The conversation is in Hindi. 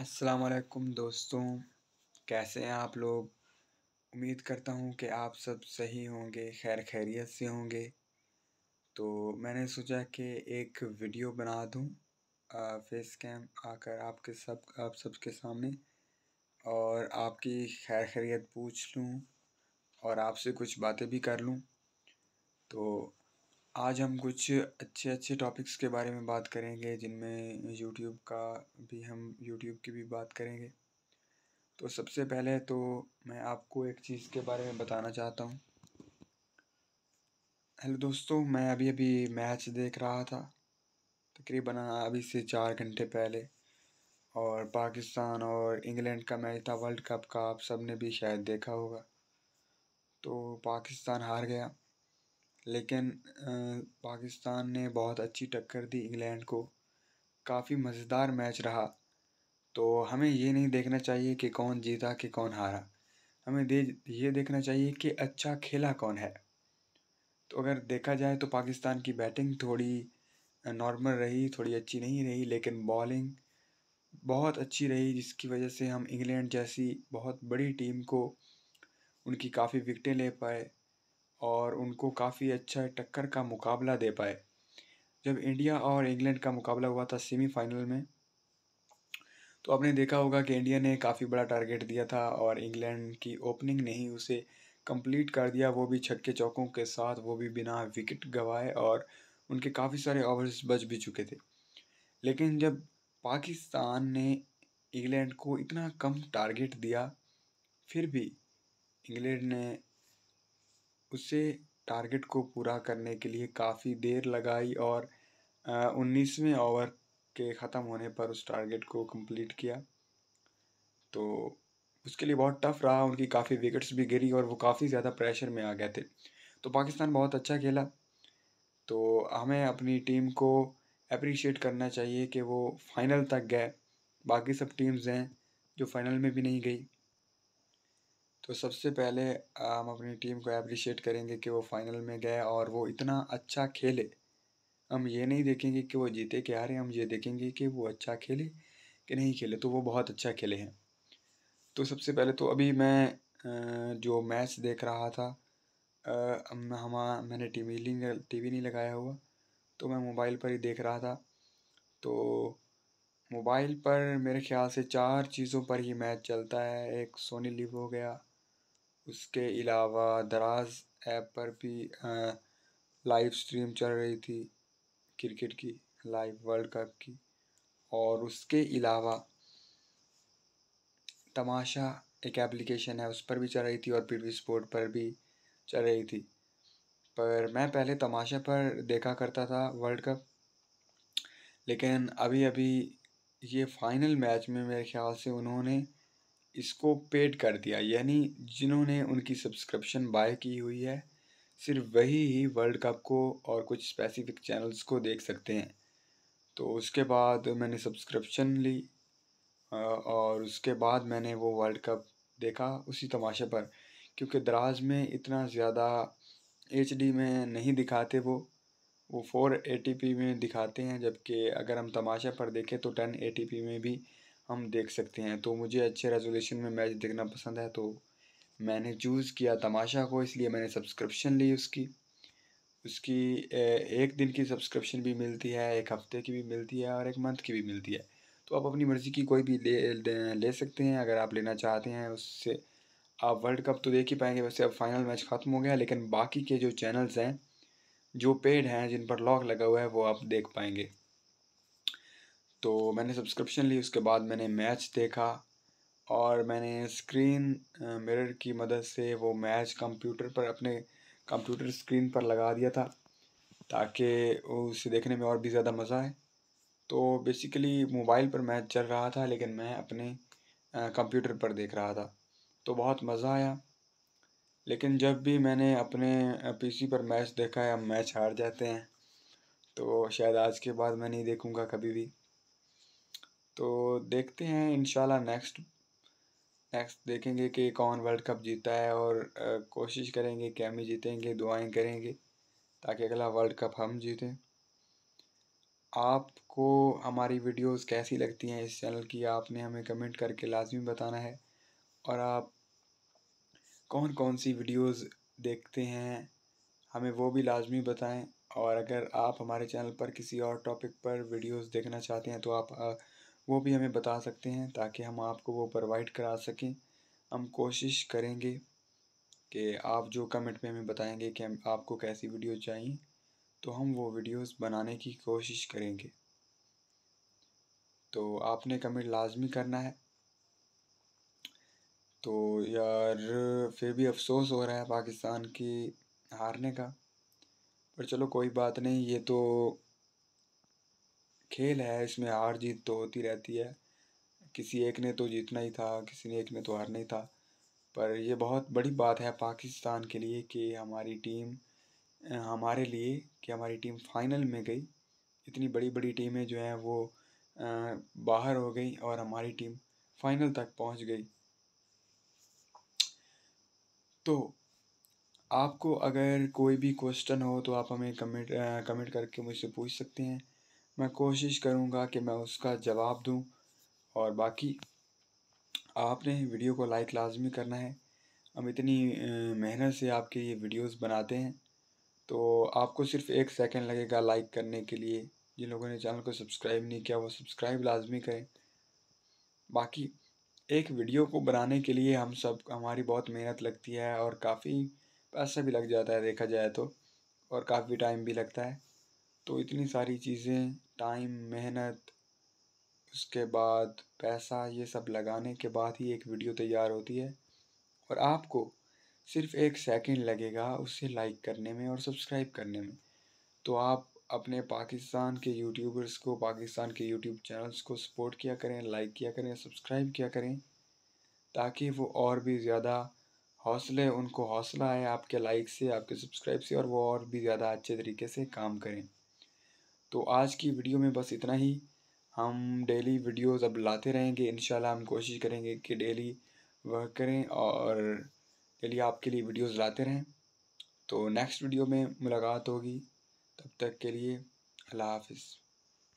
अस्सलाम वालेकुम दोस्तों कैसे हैं आप लोग उम्मीद करता हूँ कि आप सब सही होंगे खैर खैरियत से होंगे तो मैंने सोचा कि एक वीडियो बना दूँ फेस कैम आकर आपके सब आप सबके सामने और आपकी खैर खैरियत पूछ लूँ और आपसे कुछ बातें भी कर लूँ तो आज हम कुछ अच्छे अच्छे टॉपिक्स के बारे में बात करेंगे जिनमें यूट्यूब का भी हम यूट्यूब की भी बात करेंगे तो सबसे पहले तो मैं आपको एक चीज़ के बारे में बताना चाहता हूँ हेलो दोस्तों मैं अभी अभी मैच देख रहा था तकरीबन अभी से चार घंटे पहले और पाकिस्तान और इंग्लैंड का मैच था वर्ल्ड कप का आप सब ने भी शायद देखा होगा तो पाकिस्तान हार गया लेकिन पाकिस्तान ने बहुत अच्छी टक्कर दी इंग्लैंड को काफ़ी मज़ेदार मैच रहा तो हमें ये नहीं देखना चाहिए कि कौन जीता कि कौन हारा हमें दे ये देखना चाहिए कि अच्छा खेला कौन है तो अगर देखा जाए तो पाकिस्तान की बैटिंग थोड़ी नॉर्मल रही थोड़ी अच्छी नहीं रही लेकिन बॉलिंग बहुत अच्छी रही जिसकी वजह से हम इंग्लैंड जैसी बहुत बड़ी टीम को उनकी काफ़ी विकटें ले पाए और उनको काफ़ी अच्छा टक्कर का मुकाबला दे पाए जब इंडिया और इंग्लैंड का मुकाबला हुआ था सेमीफाइनल में तो आपने देखा होगा कि इंडिया ने काफ़ी बड़ा टारगेट दिया था और इंग्लैंड की ओपनिंग ने ही उसे कंप्लीट कर दिया वो भी छक्के चौकों के साथ वो भी बिना विकेट गवाए और उनके काफ़ी सारे ओवर्स बच भी चुके थे लेकिन जब पाकिस्तान ने इंग्लैंड को इतना कम टारगेट दिया फिर भी इंग्लैंड ने उसे टारगेट को पूरा करने के लिए काफ़ी देर लगाई और उन्नीसवें ओवर के ख़त्म होने पर उस टारगेट को कंप्लीट किया तो उसके लिए बहुत टफ रहा उनकी काफ़ी विकेट्स भी गिरी और वो काफ़ी ज़्यादा प्रेशर में आ गए थे तो पाकिस्तान बहुत अच्छा खेला तो हमें अपनी टीम को अप्रिशिएट करना चाहिए कि वो फाइनल तक गए बाकी सब टीम्स हैं जो फाइनल में भी नहीं गई तो सबसे पहले हम अपनी टीम को एप्रिशिएट करेंगे कि वो फाइनल में गए और वो इतना अच्छा खेले हम ये नहीं देखेंगे कि वो जीते कि हारे हम ये देखेंगे कि वो अच्छा खेले कि नहीं खेले तो वो बहुत अच्छा खेले हैं तो सबसे पहले तो अभी मैं जो मैच देख रहा था हम मैंने टी वी टी वी नहीं लगाया हुआ तो मैं मोबाइल पर ही देख रहा था तो मोबाइल पर मेरे ख्याल से चार चीज़ों पर ही मैच चलता है एक सोनी लिव हो गया उसके अलावा दराज ऐप पर भी लाइव स्ट्रीम चल रही थी क्रिकेट की लाइव वर्ल्ड कप की और उसके अलावा तमाशा एक एप्लीकेशन है उस पर भी चल रही थी और पी स्पोर्ट पर भी चल रही थी पर मैं पहले तमाशा पर देखा करता था वर्ल्ड कप लेकिन अभी अभी ये फाइनल मैच में मेरे ख्याल से उन्होंने इसको पेड कर दिया यानी जिन्होंने उनकी सब्सक्रिप्शन बाय की हुई है सिर्फ वही ही वर्ल्ड कप को और कुछ स्पेसिफिक चैनल्स को देख सकते हैं तो उसके बाद मैंने सब्सक्रिप्शन ली और उसके बाद मैंने वो वर्ल्ड कप देखा उसी तमाशे पर क्योंकि दराज में इतना ज़्यादा एच में नहीं दिखाते वो वो फोर ए में दिखाते हैं जबकि अगर हम तमाशा पर देखें तो टेन ए में भी हम देख सकते हैं तो मुझे अच्छे रेजोल्यूशन में मैच देखना पसंद है तो मैंने चूज़ किया तमाशा को इसलिए मैंने सब्सक्रिप्शन ली उसकी उसकी एक दिन की सब्सक्रिप्शन भी मिलती है एक हफ़्ते की भी मिलती है और एक मंथ की भी मिलती है तो आप अपनी मर्ज़ी की कोई भी ले ले सकते हैं अगर आप लेना चाहते हैं उससे आप वर्ल्ड कप तो देख ही पाएंगे वैसे अब फाइनल मैच ख़त्म हो गया लेकिन बाकी के जो चैनल्स हैं जो पेड हैं जिन पर लॉक लगा हुआ है वो आप देख पाएंगे तो मैंने सब्सक्रिप्शन ली उसके बाद मैंने मैच देखा और मैंने स्क्रीन मिरर की मदद से वो मैच कंप्यूटर पर अपने कंप्यूटर स्क्रीन पर लगा दिया था ताकि उसे देखने में और भी ज़्यादा मज़ा आए तो बेसिकली मोबाइल पर मैच चल रहा था लेकिन मैं अपने कंप्यूटर पर देख रहा था तो बहुत मज़ा आया लेकिन जब भी मैंने अपने पीसी पर मैच देखा है हम मैच हार जाते हैं तो शायद आज के बाद मैं नहीं देखूँगा कभी भी तो देखते हैं इन नेक्स्ट नेक्स्ट देखेंगे कि कौन वर्ल्ड कप जीता है और कोशिश करेंगे कि हम ही जीतेंगे दुआएं करेंगे ताकि अगला वर्ल्ड कप हम जीतें आपको हमारी वीडियोस कैसी लगती हैं इस चैनल की आपने हमें कमेंट करके लाजमी बताना है और आप कौन कौन सी वीडियोस देखते हैं हमें वो भी लाजमी बताएं और अगर आप हमारे चैनल पर किसी और टॉपिक पर वीडियोस देखना चाहते हैं तो आप वो भी हमें बता सकते हैं ताकि हम आपको वो प्रोवाइड करा सकें हम कोशिश करेंगे कि आप जो कमेंट में हमें बताएंगे कि हम आपको कैसी वीडियो चाहिए तो हम वो वीडियोस बनाने की कोशिश करेंगे तो आपने कमेंट लाजमी करना है तो यार फिर भी अफसोस हो रहा है पाकिस्तान की हारने का पर चलो कोई बात नहीं ये तो खेल है इसमें हार जीत तो होती रहती है किसी एक ने तो जीतना ही था किसी ने एक ने तो हारना ही था पर यह बहुत बड़ी बात है पाकिस्तान के लिए कि हमारी टीम हमारे लिए कि हमारी टीम फाइनल में गई इतनी बड़ी बड़ी टीमें जो हैं वो बाहर हो गई और हमारी टीम फाइनल तक पहुंच गई तो आपको अगर कोई भी क्वेश्चन हो तो आप हमें कमेंट कमेंट करके मुझसे पूछ सकते हैं मैं कोशिश करूँगा कि मैं उसका जवाब दूँ और बाकी आपने वीडियो को लाइक लाजमी करना है हम इतनी मेहनत से आपके ये वीडियोस बनाते हैं तो आपको सिर्फ एक सेकंड लगेगा लाइक करने के लिए जिन लोगों ने चैनल को सब्सक्राइब नहीं किया वो सब्सक्राइब लाजमी करें बाकी एक वीडियो को बनाने के लिए हम सब हमारी बहुत मेहनत लगती है और काफ़ी पैसा भी लग जाता है देखा जाए तो और काफ़ी टाइम भी लगता है तो इतनी सारी चीज़ें टाइम मेहनत उसके बाद पैसा ये सब लगाने के बाद ही एक वीडियो तैयार होती है और आपको सिर्फ एक सेकंड लगेगा उसे लाइक करने में और सब्सक्राइब करने में तो आप अपने पाकिस्तान के यूट्यूबर्स को पाकिस्तान के यूट्यूब चैनल्स को सपोर्ट किया करें लाइक किया करें सब्सक्राइब किया करें ताकि वो और भी ज़्यादा हौसले उनको हौसला आए आपके लाइक से आपके सब्सक्राइब से और वो और भी ज़्यादा अच्छे तरीके से काम करें तो आज की वीडियो में बस इतना ही हम डेली वीडियोस अब लाते रहेंगे इन हम कोशिश करेंगे कि डेली वह करें और डेली आपके लिए वीडियोस लाते रहें तो नेक्स्ट वीडियो में मुलाकात होगी तब तक के लिए अल्लाह हाफिज़